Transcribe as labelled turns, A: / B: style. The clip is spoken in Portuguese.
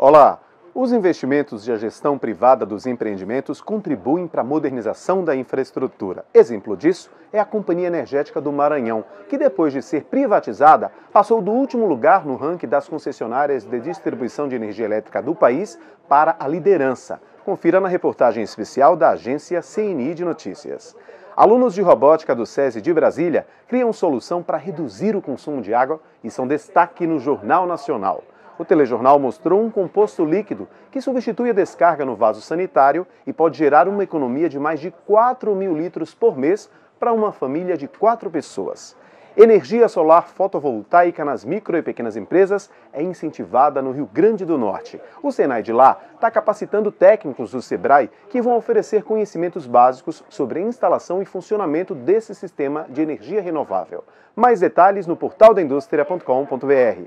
A: Olá! Os investimentos de a gestão privada dos empreendimentos contribuem para a modernização da infraestrutura. Exemplo disso é a Companhia Energética do Maranhão, que depois de ser privatizada, passou do último lugar no ranking das concessionárias de distribuição de energia elétrica do país para a liderança. Confira na reportagem especial da agência CNI de Notícias. Alunos de robótica do SESI de Brasília criam solução para reduzir o consumo de água e são destaque no Jornal Nacional. O telejornal mostrou um composto líquido que substitui a descarga no vaso sanitário e pode gerar uma economia de mais de 4 mil litros por mês para uma família de quatro pessoas. Energia solar fotovoltaica nas micro e pequenas empresas é incentivada no Rio Grande do Norte. O Senai de lá está capacitando técnicos do Sebrae que vão oferecer conhecimentos básicos sobre a instalação e funcionamento desse sistema de energia renovável. Mais detalhes no portal da indústria.com.br.